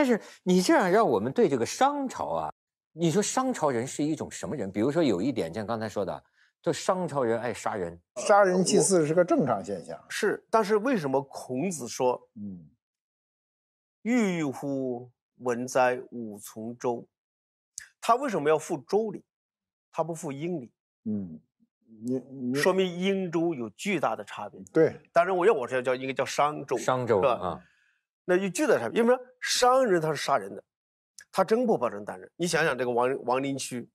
但是你这样让我们对这个商朝啊，你说商朝人是一种什么人？比如说有一点，像刚才说的，就商朝人爱杀人，杀人祭祀是个正常现象。是，但是为什么孔子说，嗯，郁郁乎文哉，吾从周。他为什么要复周礼？他不复殷礼。嗯，你说明殷周有巨大的差别。对，当然我要我说叫应该叫商周。商周啊。那有巨大的差别，因为商人他是杀人的，他真不保证单人。你想想这个王王陵区，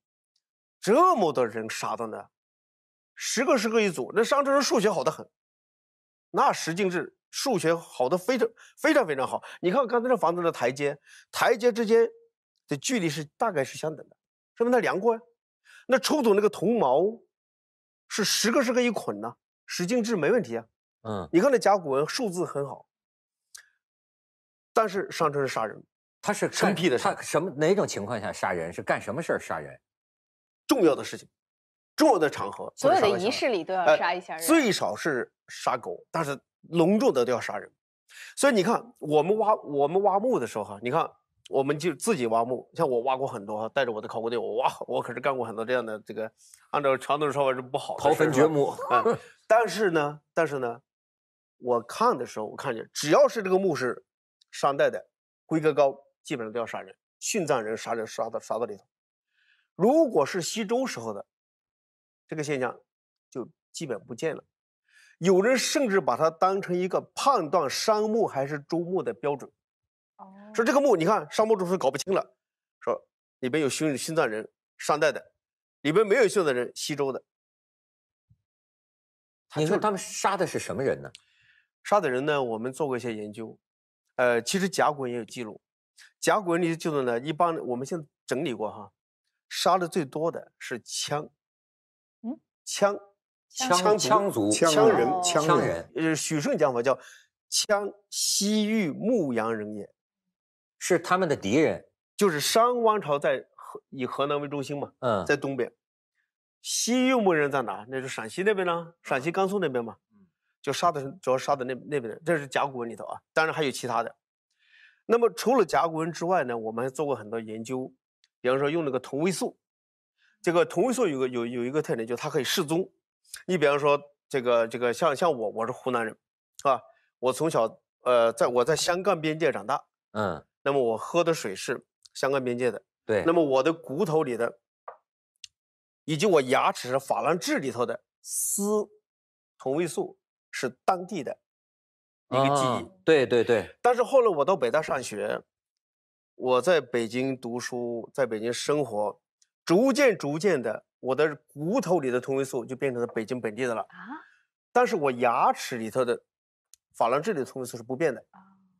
这么多人杀的呢，十个十个一组，那商城人数学好的很，那十进制数学好的非常非常非常好。你看刚才这房子的台阶，台阶之间的距离是大概是相等的，说明他量过呀。那出土那个铜矛，是十个十个一捆呢，十进制没问题啊。嗯，你看那甲骨文数字很好。但是上车是杀人，他是生僻的，他什么哪种情况下杀人是干什么事杀人？重要的事情，重要的场合，所有的仪式里都要杀一下人，最少是杀狗，但是隆重的都要杀人。所以你看，我们挖我们挖墓的时候哈，你看我们就自己挖墓，像我挖过很多哈，带着我的考古队，我挖，我可是干过很多这样的这个，按照传统说法是不好。刨坟掘墓，啊。但是呢，但是呢，我看的时候我看见，只要是这个墓是。商代的规格高，基本上都要杀人、殉葬人、杀人杀到杀到里头。如果是西周时候的，这个现象就基本不见了。有人甚至把它当成一个判断商墓还是周墓的标准。说这个墓，你看商墓中是搞不清了，说里边有殉殉葬人，商代的；里边没有殉葬人，西周的。你说他们杀的是什么人呢？杀的人呢？我们做过一些研究。呃，其实甲骨文也有记录，甲骨文里的记录呢，一般我们现在整理过哈，杀的最多的是羌，嗯，羌，羌羌族，羌人，羌人，呃，许顺讲法叫羌，西域牧羊人也，是他们的敌人，就是商王朝在河以河南为中心嘛，嗯，在东边，西域牧人在哪？那就陕西那边呢，陕西甘肃那边嘛。就杀的，主要杀的那那边的，这是甲骨文里头啊。当然还有其他的。那么除了甲骨文之外呢，我们还做过很多研究，比方说用那个同位素。这个同位素有个有有一个特点，就它可以示踪。你比方说这个这个像像我，我是湖南人，是吧？我从小呃，在我在湘赣边界长大，嗯。那么我喝的水是湘赣边界的，对。那么我的骨头里的，以及我牙齿珐琅质里头的锶同位素。是当地的一个记忆，对对对。但是后来我到北大上学，我在北京读书，在北京生活，逐渐逐渐的，我的骨头里的同位素就变成了北京本地的了啊。但是我牙齿里头的珐琅质里的同位素是不变的，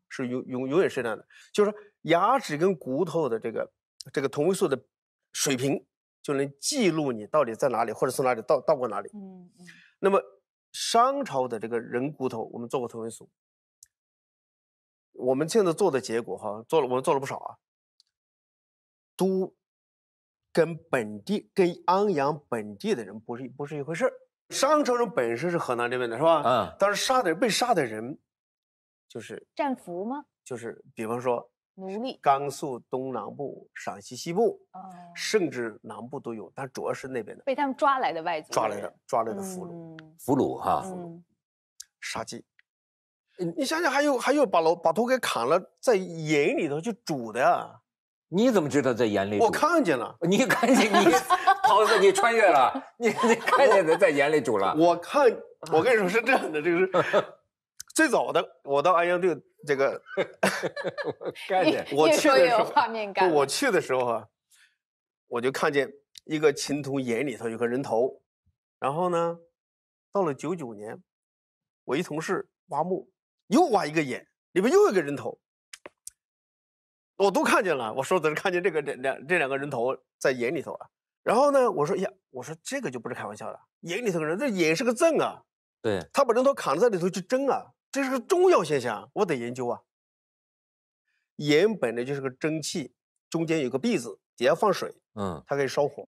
是永永永远是这样的。就是牙齿跟骨头的这个这个同位素的水平，就能记录你到底在哪里，或者从哪里到到过哪里。嗯嗯。那么。商朝的这个人骨头，我们做过同位素。我们现在做的结果哈，做了我们做了不少啊，都跟本地、跟安阳本地的人不是不是一回事商朝人本身是河南这边的是吧？嗯。但是杀的人被杀的人，就是战俘吗？就是，比方说。奴隶，甘肃东南部、陕西西部，甚至南部都有，但主要是那边的。被他们抓来的外族，抓来的，抓来的俘虏，俘虏哈，俘虏，杀鸡。你想想，还有还有把老把头给砍了，在盐里头去煮的，你怎么知道在盐里？我看见了，你看见你，桃子，你穿越了，你你看见的在盐里煮了。我看，我跟你说是这样的，这个是。最早的我到安阳队这个，概念，我去的时候，我去的时候啊，我就看见一个秦铜眼里头有个人头，然后呢，到了九九年，我一同事挖墓又挖一个眼，里面又一个人头，我都看见了。我说的是看见这个两这两个人头在眼里头啊。然后呢，我说呀，我说这个就不是开玩笑的，眼里头人这眼是个正啊，对，他把人头砍在里头去蒸啊。这是个重要现象，我得研究啊。盐本来就是个蒸汽，中间有个篦子，底下放水，嗯，它可以烧火。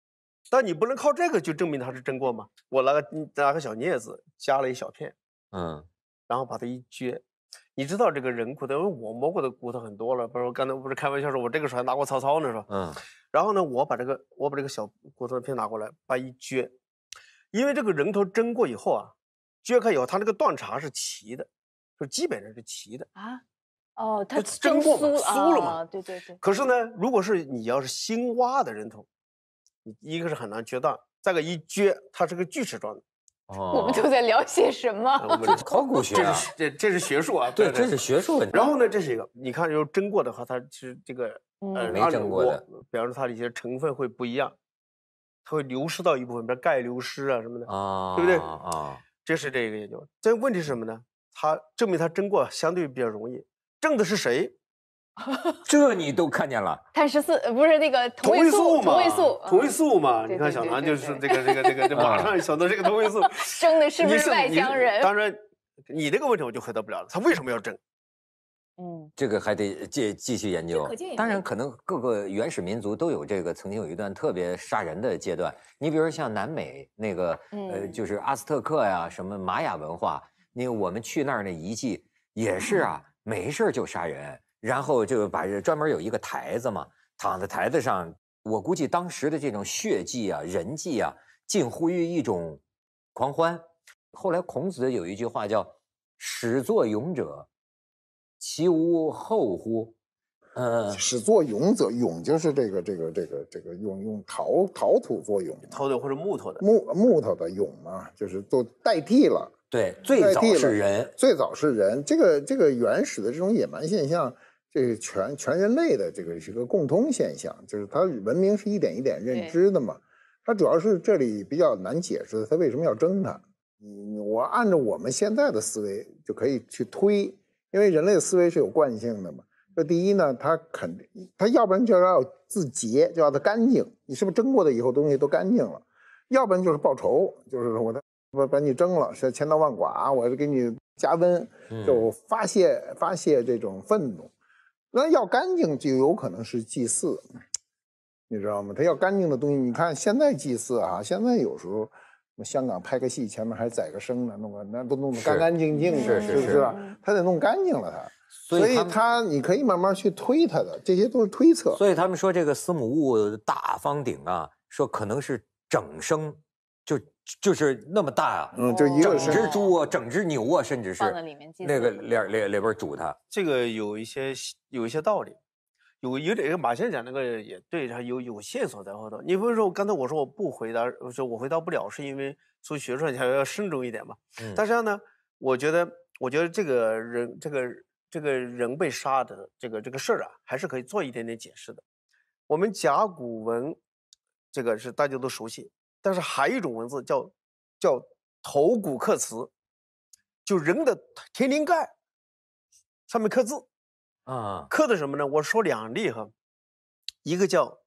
但你不能靠这个就证明它是蒸过嘛。我拿个拿个小镊子夹了一小片，嗯，然后把它一撅。你知道这个人骨头，因为我摸过的骨头很多了，不是？我刚才不是开玩笑说，我这个时候还拿过曹操呢，是吧？嗯。然后呢，我把这个我把这个小骨头片拿过来，把一撅。因为这个人头蒸过以后啊，撅开以后，它那个断茬是齐的。就基本上是齐的啊，哦，它蒸过，酥了嘛，对对对。可是呢，如果是你要是新挖的人头，你一个是很难掘断，再个一掘，它是个锯齿状的。哦。我们都在聊些什么？我们考古 学啊，这这是学术啊，对，这是学术问题。然后呢，这是一个，你看，就蒸过的话，它其实这个呃，没蒸过的，比方说它的一些成分会不一样，它会流失到一部分，比如钙流失啊什么的，啊，对不对？啊，这是这个研究。但问题是什么呢？他证明他蒸过相对比较容易，蒸的是谁？这你都看见了。碳十四不是那个同位素吗？同位素，同位素吗？你看小南就是这个这个这个，马上想到这个同位素。蒸的是不是外乡人？当然，你这个问题我就回答不了了。他为什么要蒸？嗯，这个还得继继续研究。当然，可能各个原始民族都有这个，曾经有一段特别杀人的阶段。你比如说像南美那个，呃，就是阿斯特克呀，什么玛雅文化。那我们去那儿那遗迹也是啊，没事就杀人，然后就把专门有一个台子嘛，躺在台子上。我估计当时的这种血迹啊、人迹啊，近乎于一种狂欢。后来孔子有一句话叫“始作俑者，其无后乎”，呃，始作俑者，俑就是这个这个这个这个用用陶陶土做俑，陶土或者木头的木木头的俑嘛，就是都代替了。对，最早是人，最早是人。这个这个原始的这种野蛮现象，这是全全人类的这个一个共通现象，就是它文明是一点一点认知的嘛。它主要是这里比较难解释的，它为什么要争它？嗯，我按照我们现在的思维就可以去推，因为人类的思维是有惯性的嘛。这第一呢，它肯定它要不然就要自洁，就要它干净。你是不是争过的以后东西都干净了？要不然就是报仇，就是我的。把把你蒸了，是千刀万剐，我是给你加温，就发泄发泄这种愤怒。那要干净，就有可能是祭祀，你知道吗？他要干净的东西。你看现在祭祀啊，现在有时候，香港拍个戏，前面还宰个生呢，弄个那都弄得干干净净的，是不是？他得弄干净了，他。所以他你可以慢慢去推他的，这些都是推测。所以他们说这个司母戊大方鼎啊，说可能是整生。就就是那么大啊，嗯，就一整只猪啊，整只牛啊，甚至是里面那个里里里边煮它。这个有一些有一些道理，有有点马先生讲那个也对，他有有线索在后头。你比如说刚才我说我不回答，就我回答不了，是因为从学术上讲要慎重一点嘛。嗯，但实际上呢，我觉得我觉得这个人这个这个人被杀的这个这个事儿啊，还是可以做一点点解释的。我们甲骨文这个是大家都熟悉。但是还有一种文字叫，叫头骨刻辞，就人的天灵盖上面刻字，啊，刻的什么呢？我说两例哈，一个叫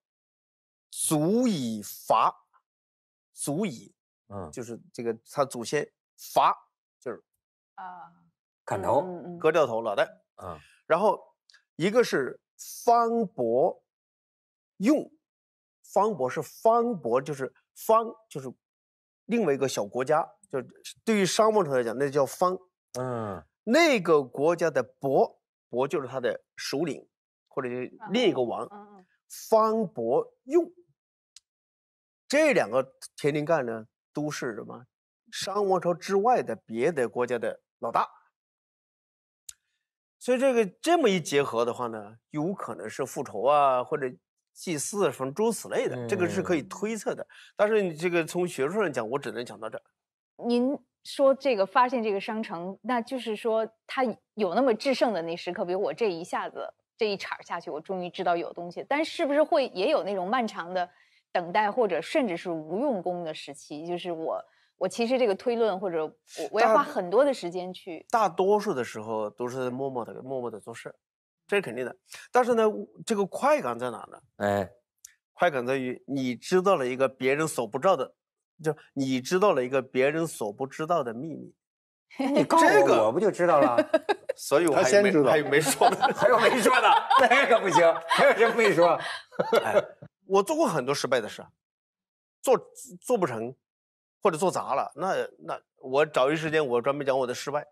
“足以伐”，足以，嗯，就是这个他祖先伐，就是，啊，砍头，割掉头脑袋，啊，然后一个是“方伯”，用“方伯”是“方伯”，就是。方就是另外一个小国家，就对于商王朝来讲，那叫方。嗯，那个国家的伯伯就是他的首领，或者另一个王。方伯用这两个田令干呢，都是什么商王朝之外的别的国家的老大。所以这个这么一结合的话呢，有可能是复仇啊，或者。祭祀什么诸此类的，这个是可以推测的。但是你这个从学术上讲，我只能讲到这。您说这个发现这个商城，那就是说它有那么制胜的那时刻，比如我这一下子这一铲下去，我终于知道有东西。但是不是会也有那种漫长的等待，或者甚至是无用功的时期？就是我我其实这个推论，或者我要花很多的时间去。大多数的时候都是默默的默默的做事。这是肯定的，但是呢，这个快感在哪呢？哎，快感在于你知道了一个别人所不知道的，就你知道了一个别人所不知道的秘密。你告诉我，我不就知道了。所以，我还道，还有没说的，还有没说的，那个不行，还有什么没说？我做过很多失败的事，做做不成，或者做砸了。那那我找一时间，我专门讲我的失败。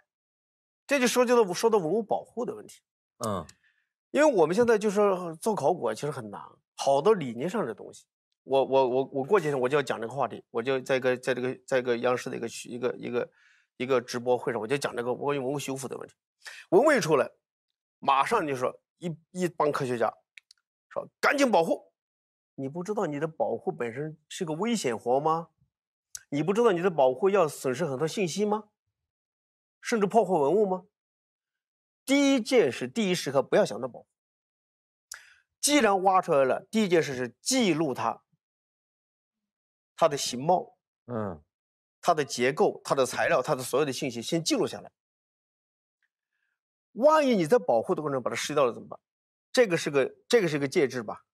这就涉及到我说到文物保护的问题。嗯。因为我们现在就是做考古，其实很难，好多理念上的东西。我我我我过几天我就要讲这个话题，我就在一个在这个在一个央视的一个一个一个一个直播会上，我就讲这个关于文物修复的问题。文物一出来，马上就说一一帮科学家说赶紧保护，你不知道你的保护本身是个危险活吗？你不知道你的保护要损失很多信息吗？甚至破坏文物吗？第一件事，第一时刻不要想到保护。既然挖出来了，第一件事是记录它，它的形貌，嗯，它的结构、它的材料、它的所有的信息，先记录下来。万一你在保护的过程中把它失掉了怎么办？这个是个这个是个介质吧，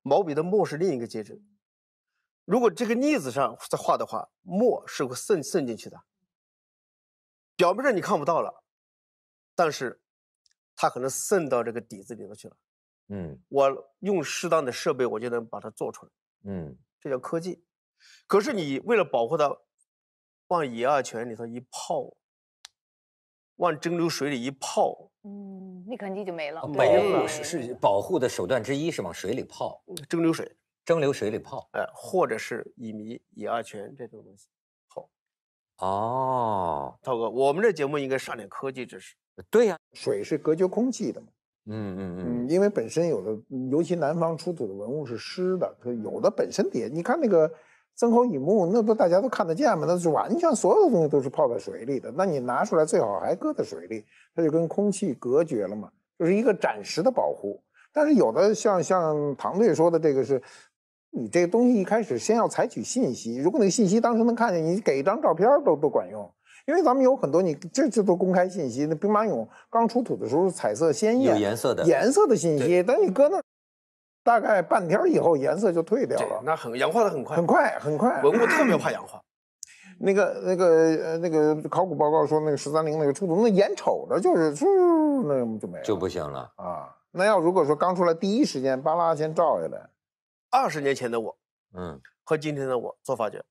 毛笔的墨是另一个介质。如果这个腻子上在画的话，墨是会渗渗进去的，表面上你看不到了，但是。它可能渗到这个底子里头去了，嗯，我用适当的设备，我就能把它做出来，嗯，这叫科技。可是你为了保护它，往乙二醛里头一泡，往蒸馏水里一泡，嗯，那肯定就没了。没了，是是保护的手段之一，是往水里泡，蒸馏水，蒸馏水里泡，哎，或者是乙醚、乙二醛这种东西泡。哦，涛哥，我们这节目应该上点科技知识。对呀，水是隔绝空气的嘛。嗯嗯嗯，因为本身有的，尤其南方出土的文物是湿的，它有的本身也……你看那个曾侯乙墓，那不大家都看得见嘛？那是完全所有的东西都是泡在水里的，那你拿出来最好还搁在水里，它就跟空气隔绝了嘛，就是一个暂时的保护。但是有的像像唐队说的这个是。你这个东西一开始先要采取信息，如果那个信息当时能看见，你给一张照片都都管用，因为咱们有很多你这这都公开信息。那兵马俑刚出土的时候，彩色鲜艳，有颜色的，颜色的信息。等你搁那大概半天以后，颜色就退掉了。那很氧化的很快，很快很快，文物特别怕氧化。那个那个呃那个考古报告说，那个十三陵那个出土，那眼瞅着就是，那就没就不行了啊。那要如果说刚出来第一时间巴拉先照下来。二十年前的我，嗯，和今天的我做发掘，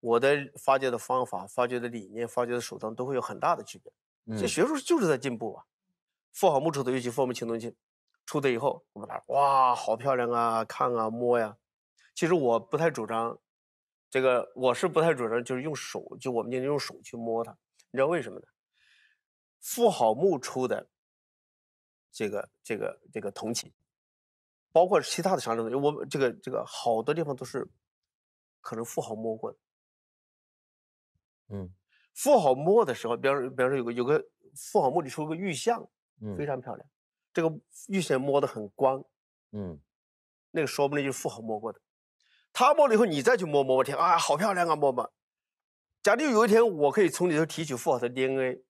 我的发掘的方法、发掘的理念、发掘的手段都会有很大的区别。这学术就是在进步啊！富好木出土，尤其覆木青铜器出土以后，我们来，哇，好漂亮啊，看啊，摸呀。其实我不太主张，这个我是不太主张，就是用手，就我们今天用手去摸它。你知道为什么呢？富好木出的这个这个这个铜器。包括其他的啥东西？我这个这个好多地方都是可能富豪摸过的。嗯，富豪摸的时候，比方比方说有个有个富豪摸你出个玉像，嗯，非常漂亮。这个玉像摸的很光，嗯，那个说不定就是富豪摸过的。他摸了以后，你再去摸，摸，我天啊，好漂亮啊，摸摸。假定有一天我可以从里头提取富豪的 DNA，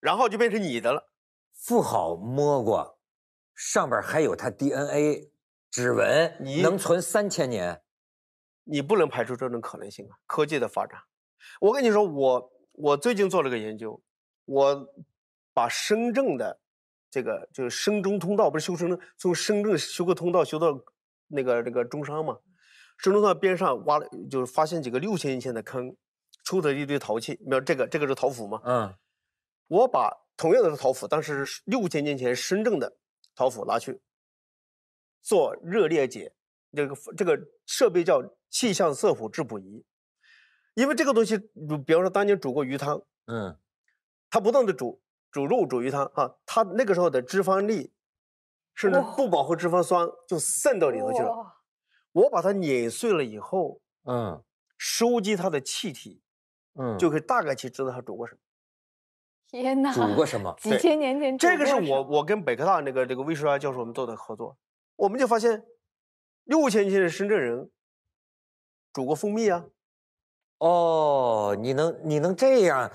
然后就变成你的了。富豪摸过。上边还有他 DNA 指纹，能存三千年，你不能排除这种可能性啊！科技的发展，我跟你说，我我最近做了个研究，我把深圳的这个就是深中通道，不是修深从深圳修个通道修到那个那个中山嘛？深中通道边上挖了，就是发现几个六千年前的坑，出的一堆陶器，你有这个，这个是陶釜嘛？嗯，我把同样的是陶釜，当时六千年前深圳的。陶釜拿去做热裂解，这个这个设备叫气相色谱质谱仪。因为这个东西，比方说当年煮过鱼汤，嗯，它不断的煮煮肉煮鱼汤啊，它那个时候的脂肪粒，甚至不饱和脂肪酸就渗到里头去了。我把它碾碎了以后，嗯，收集它的气体，嗯，就可以大概去知道它煮过什么。天哪！煮过什么？几千年前，这个是我我跟北科大那个这个魏书亚教授我们做的合作，我们就发现，六千年前深圳人煮过蜂蜜啊。哦，你能你能这样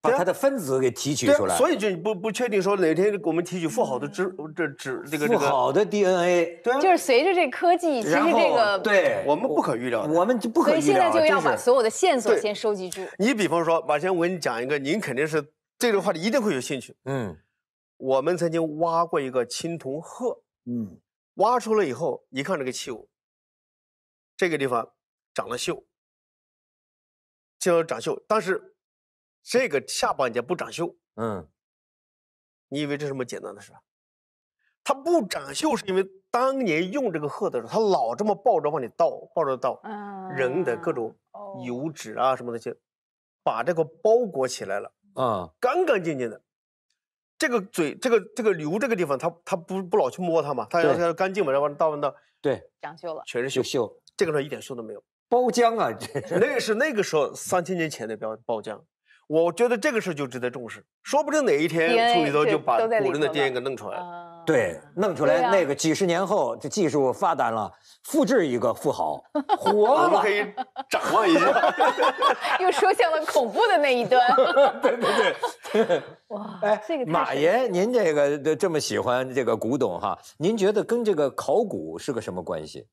把它的分子给提取出来？所以就不不确定说哪天给我们提取复好的脂这脂这个复好的 DNA。对，就是随着这科技，其实这个对我们不可预料，我们就不可预料。所以现在就要把所有的线索先收集住。你比方说，马先生，我给你讲一个，您肯定是。这个话题一定会有兴趣。嗯，我们曾经挖过一个青铜鹤。嗯，挖出来以后一看这个器物，这个地方长了锈，就要长锈。但是这个下半截不长锈。嗯，你以为这什么简单的事？它不长锈是因为当年用这个鹤的时候，它老这么抱着往里倒，抱着倒，人的各种油脂啊什么东西，把这个包裹起来了。啊，干干净净的，这个嘴，这个这个瘤这个地方，他他不不老去摸它嘛，它它干净嘛，然后大部分的对，讲究了，全是锈锈，这个候一点锈都没有，包浆啊，那个是那个时候三千年前的标包浆，我觉得这个事就值得重视，说不定哪一天处里头就把古人的电影给弄出来了。对，弄出来那个几十年后，这技术发达了，复制一个富豪，我们可以掌握一下，又说向了恐怖的那一端。对对对，哇，哎，这个马爷，您这个这么喜欢这个古董哈？您觉得跟这个考古是个什么关系？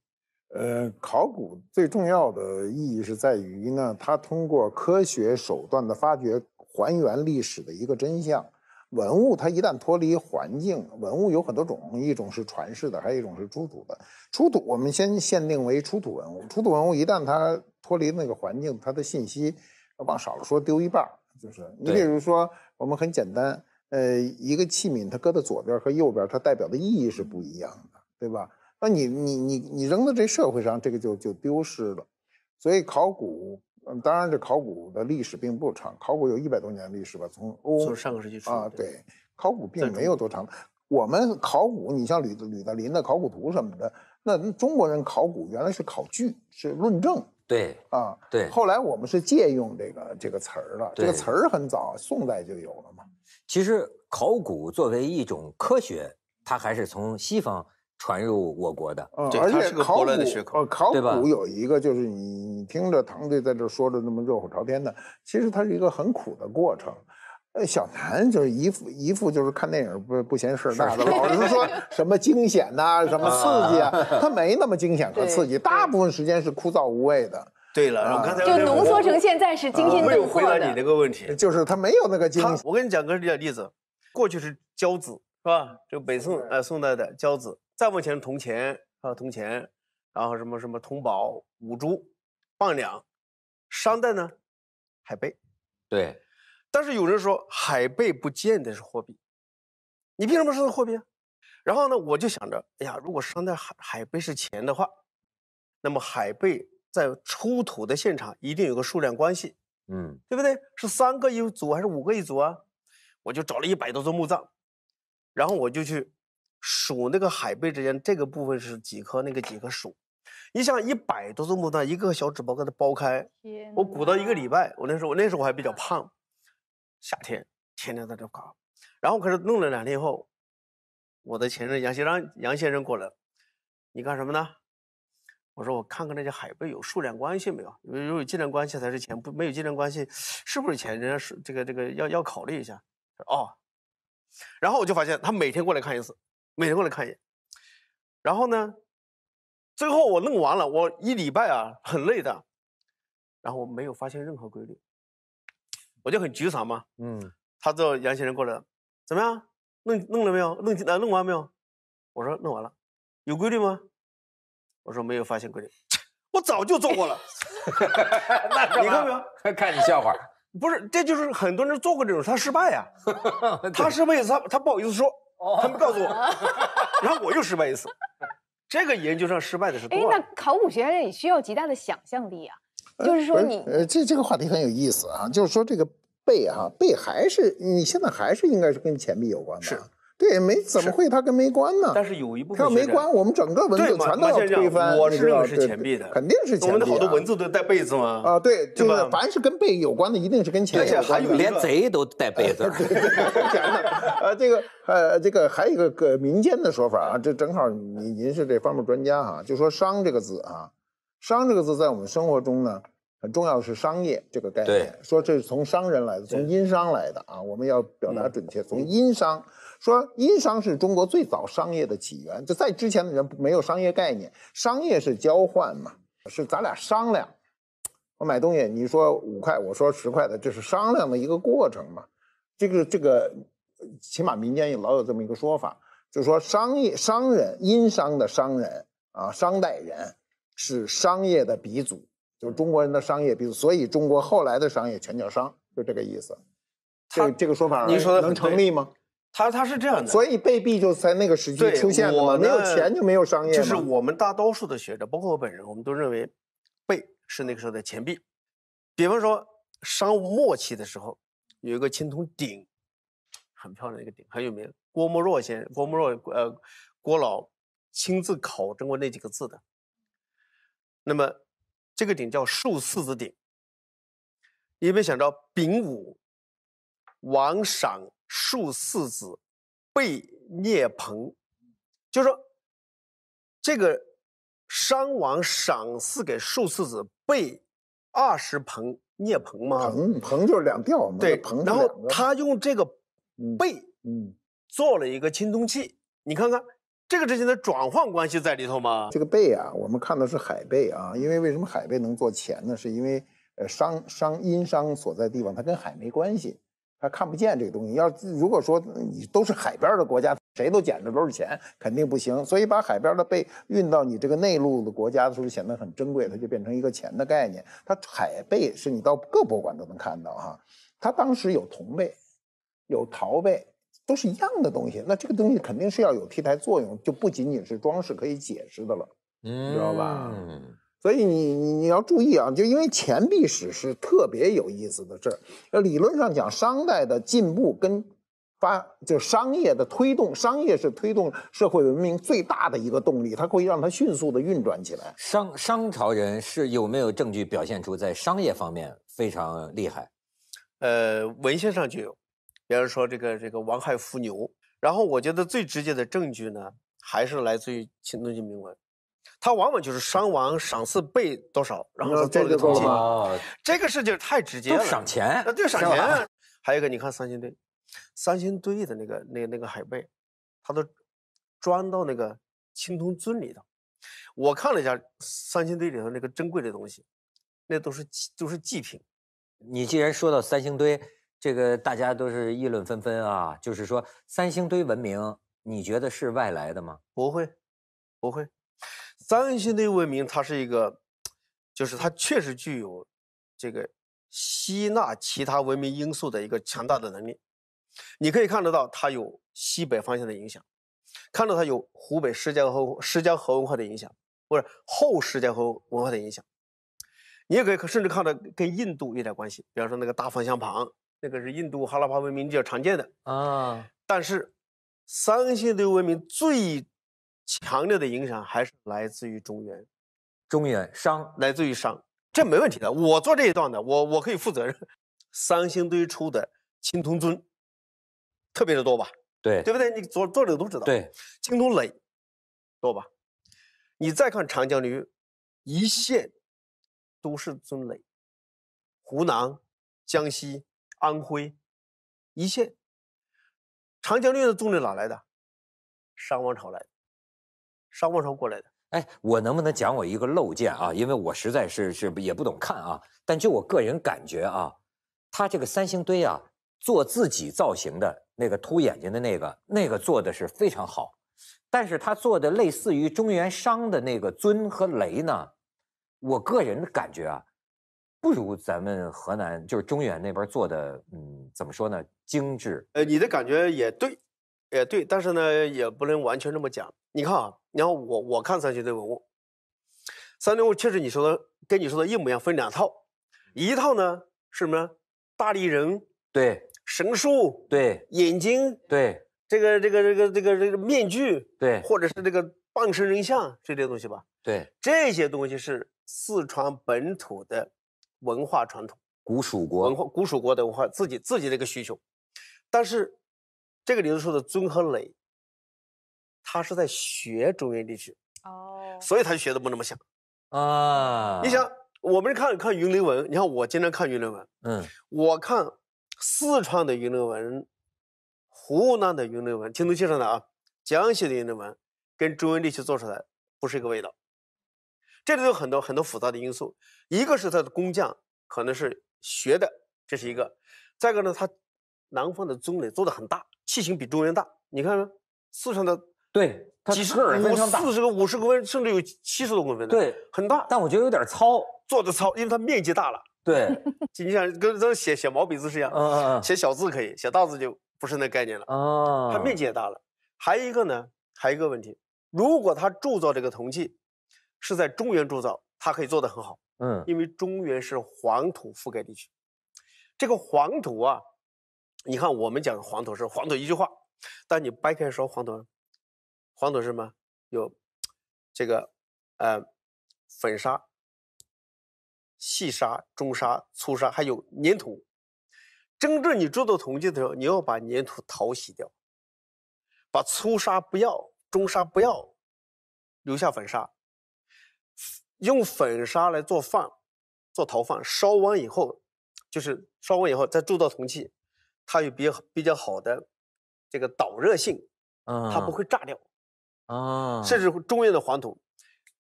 呃，考古最重要的意义是在于呢，它通过科学手段的发掘，还原历史的一个真相。文物它一旦脱离环境，文物有很多种，一种是传世的，还有一种是出土的。出土，我们先限定为出土文物。出土文物一旦它脱离那个环境，它的信息往少了说丢一半就是你比如说，我们很简单，呃，一个器皿它搁在左边和右边，它代表的意义是不一样的，对吧？那你你你你扔到这社会上，这个就就丢失了。所以考古。嗯，当然，这考古的历史并不长。考古有一百多年历史吧，从欧，从上个世纪初啊，对，考古并没有多长。我们考古，你像吕吕德林的考古图什么的，那中国人考古原来是考据，是论证。对，啊，对。后来我们是借用这个这个词儿了，这个词儿很早，宋代就有了嘛。其实考古作为一种科学，它还是从西方。传入我国的，而且考古，考古有一个就是你你听着唐队在这说的那么热火朝天的，其实它是一个很苦的过程。呃，小南就是一副一副就是看电影不不嫌事大的，老是说什么惊险呐，什么刺激啊，他没那么惊险和刺激，大部分时间是枯燥无味的。对了，刚才就浓缩成现在是惊心动魄的。没有回答你那个问题，就是他没有那个惊。我跟你讲个例子，过去是骄子。是吧？这个北宋呃，宋代的交子，再往前铜钱，还有铜钱，然后什么什么铜宝、五铢、半两，商代呢，海贝。对。但是有人说海贝不见得是货币，你凭什么说是货币啊？然后呢，我就想着，哎呀，如果商代海海贝是钱的话，那么海贝在出土的现场一定有个数量关系，嗯，对不对？是三个一组还是五个一组啊？我就找了一百多座墓葬。然后我就去数那个海贝之间这个部分是几颗，那个几颗数。你想一百多寸木丹，一个小纸包给它剥开，我鼓捣一个礼拜。我那时候我那时候我还比较胖，夏天天天在这搞。然后可是弄了两天以后，我的前任杨先生杨先生过来，你干什么呢？我说我看看那些海贝有数量关系没有，如果有计量关系才是钱，不没有计量关系是不是钱？人家是这个这个要要考虑一下。说哦。然后我就发现他每天过来看一次，每天过来看一眼。然后呢，最后我弄完了，我一礼拜啊很累的，然后我没有发现任何规律，我就很沮丧嘛。嗯，他这杨先生过来了，怎么样？弄弄了没有？弄来弄完没有？我说弄完了，有规律吗？我说没有发现规律。我早就做过了。你看没有？看你笑话。不是，这就是很多人做过这种，他失败呀，他失败一次，他他不好意思说，他没告诉我，然后我又失败一次，这个研究上失败的是多。哎，那考古学也需要极大的想象力啊，就是说你，呃，这这个话题很有意思啊，就是说这个背啊，背还是你现在还是应该是跟钱币有关的。是。对，没怎么会它跟没关呢？但是有一部分它没关，我们整个文字全都要推翻。我是认为是钱币的，肯定是钱币。我们的好多文字都带贝字吗？啊，对，就是凡是跟贝有关的，一定是跟钱。而且还有连贼都带贝字。啊，这个呃，这个还有一个个民间的说法啊，这正好您您是这方面专家哈，就说“商”这个字啊，“商”这个字在我们生活中呢，很重要的是商业这个概念，说这是从商人来的，从殷商来的啊。我们要表达准确，从殷商。说殷商是中国最早商业的起源，就在之前的人没有商业概念。商业是交换嘛，是咱俩商量。我买东西你说五块，我说十块的，这是商量的一个过程嘛。这个这个，起码民间也老有这么一个说法，就是说商业商人殷商的商人啊，商代人是商业的鼻祖，就是中国人的商业鼻祖。所以中国后来的商业全叫商，就这个意思。这这个说法能成立吗？他他是这样的，所以贝币就在那个时期出现了嘛？没有钱就没有商业。就是我们大多数的学者，包括我本人，我们都认为贝是那个时候的钱币。比方说，商末期的时候有一个青铜鼎，很漂亮一个鼎，很有名。郭沫若先生，郭沫若呃郭老亲自考证过那几个字的。那么这个鼎叫“庶四子鼎”，有没有想到丙午王赏”？庶四子贝聂朋，就是说，这个商王赏赐给庶四子贝二十朋聂鹏吗？朋朋就是两吊，对。然后他用这个贝，嗯，做了一个青铜器，你看看这个之间的转换关系在里头吗？这个贝啊，我们看的是海贝啊，因为为什么海贝能做钱呢？是因为呃商商殷商所在地方，它跟海没关系。他看不见这个东西，要如果说你都是海边的国家，谁都捡着都是钱，肯定不行。所以把海边的贝运到你这个内陆的国家的时候，显得很珍贵，它就变成一个钱的概念。它海贝是你到各博物馆都能看到哈，它当时有铜贝，有陶贝，都是一样的东西。那这个东西肯定是要有替代作用，就不仅仅是装饰可以解释的了，你知道吧？所以你你你要注意啊，就因为钱币史是特别有意思的事儿。理论上讲，商代的进步跟发就商业的推动，商业是推动社会文明最大的一个动力，它可以让它迅速的运转起来。商商朝人是有没有证据表现出在商业方面非常厉害？呃，文献上就有，比方说这个这个王亥伏牛。然后我觉得最直接的证据呢，还是来自于秦东晋铭文。他往往就是商王赏赐贝多少，然后做了东西。这个事情太直接了。赏钱。那对，赏钱。还有一个，你看三星堆，三星堆的那个、那、那个海贝，他都装到那个青铜尊里头。我看了一下三星堆里头那个珍贵的东西，那都是都是祭品。你既然说到三星堆，这个大家都是议论纷纷啊，就是说三星堆文明，你觉得是外来的吗？不会，不会。三星堆文明，它是一个，就是它确实具有这个吸纳其他文明因素的一个强大的能力。你可以看得到，它有西北方向的影响，看到它有湖北石家和石家河文化的影响，或者后石家河文化的影响。你也可以甚至看到跟印度有点关系，比方说那个大方向盘，那个是印度哈拉帕文明比较常见的啊。但是三星堆文明最。强烈的影响还是来自于中原，中原商来自于商，这没问题的。我做这一段的，我我可以负责任。三星堆出的青铜尊特别的多吧？对，对不对？你做做这个都知道。对，青铜垒多吧？你再看长江流域一线都是尊垒，湖南、江西、安徽一线，长江流域的尊罍哪来的？商王朝来的。商漠上过来的，哎，我能不能讲我一个陋见啊？因为我实在是是也不懂看啊。但就我个人感觉啊，他这个三星堆啊，做自己造型的那个凸眼睛的那个，那个做的是非常好。但是他做的类似于中原商的那个尊和雷呢，我个人的感觉啊，不如咱们河南就是中原那边做的，嗯，怎么说呢？精致。呃，你的感觉也对，也对，但是呢，也不能完全这么讲。你看啊，你看我我看三星堆文物，三星堆确实你说的跟你说的一模一样，分两套，一套呢是什么？大力人，对，神树，对，眼睛，对，这个这个这个这个这个面具，对，或者是这个半身人像这些东西吧，对，这些东西是四川本土的文化传统，古蜀国文化，古蜀国的文化自己自己的一个需求，但是这个里头说的尊和罍。他是在学中原地区，哦，所以他就学的不那么像，啊，你想我们看看云雷文，你看我经常看云雷文，嗯，我看四川的云雷文、湖南的云雷文、听铜器上的啊，江西的云雷文，跟中原地区做出来不是一个味道，这里有很多很多复杂的因素，一个是他的工匠可能是学的，这是一个，再一个呢，他南方的宗垒做的很大，器型比中原大，你看四川的。对，它几十个人，大，四十个五十公分，甚至有七十多公分的，对，很大。但我觉得有点糙，做的糙，因为它面积大了。对，你想跟这写写毛笔字是一样，写小字可以，写大字就不是那概念了。哦，它面积也大了。还有一个呢，还有一个问题，如果它铸造这个铜器是在中原铸造，它可以做得很好。嗯，因为中原是黄土覆盖地区，这个黄土啊，你看我们讲黄土是黄土一句话，但你掰开说黄土。黄土是什么？有这个，呃，粉砂、细砂、中砂、粗砂，还有粘土。真正你铸造铜器的时候，你要把粘土淘洗掉，把粗砂不要，中砂不要，留下粉砂。用粉砂来做饭，做陶饭，烧完以后，就是烧完以后再铸造铜器，它有比较比较好的这个导热性，它不会炸掉。啊，甚至中原的黄土，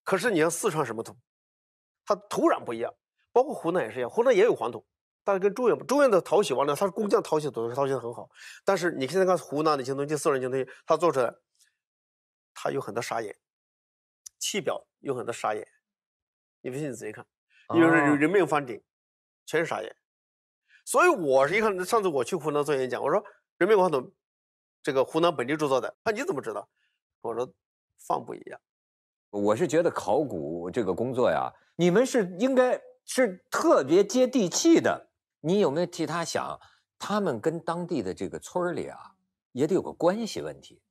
可是你像四川什么土，它土壤不一样，包括湖南也是一样，湖南也有黄土，但是跟中原不中原的淘洗完了，它是工匠淘洗土，淘洗的很好，但是你现在看湖南的青铜器、四川青铜器，它做出来，它有很多砂岩，器表有很多砂岩，你不信你仔细看，你比如说人面方鼎，全是砂岩，所以我是一看上次我去湖南做演讲，我说人面黄土，这个湖南本地铸造的，那你怎么知道？我说，放不一样。我是觉得考古这个工作呀，你们是应该是特别接地气的。你有没有替他想，他们跟当地的这个村里啊，也得有个关系问题。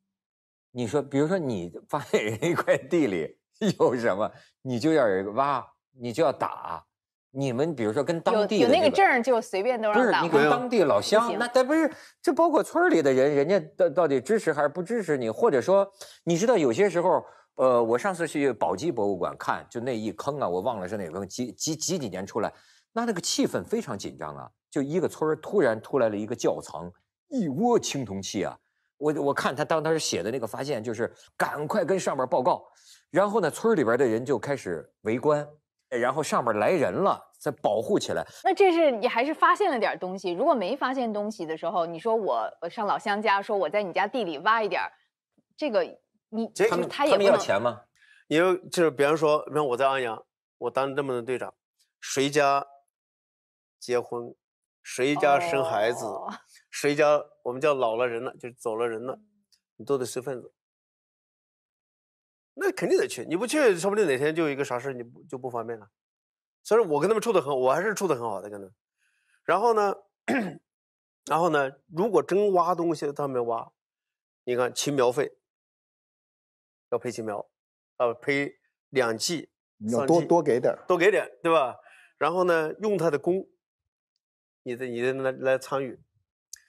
你说，比如说你发现一块地里 有什么，你就要有一个挖，你就要打。你们比如说跟当地有有那个证就随便都让不是你跟当地老乡那但不是这包括村里的人人家到到底支持还是不支持你或者说你知道有些时候呃我上次去宝鸡博物馆看就那一坑啊我忘了是哪个坑几几几几年出来那那个气氛非常紧张啊就一个村突然出来了一个窖藏一窝青铜器啊我我看他当时写的那个发现就是赶快跟上面报告然后呢村里边的人就开始围观。然后上边来人了，再保护起来。那这是你还是发现了点东西？如果没发现东西的时候，你说我我上老乡家说我在你家地里挖一点，这个你他们他们要钱吗？因为就是比方说，比方我在安阳，我当这么的队长，谁家结婚，谁家生孩子，谁家我们叫老了人了，就走了人了，你都得随份子。那肯定得去，你不去，说不定哪天就一个啥事你不就不方便了。所以，我跟他们处的很，我还是处的很好的跟他然后呢，然后呢，如果真挖东西，他们挖，你看，青苗费要赔青苗，呃，赔两季，你要多多给点，多给点，对吧？然后呢，用他的工，你的你的来来参与。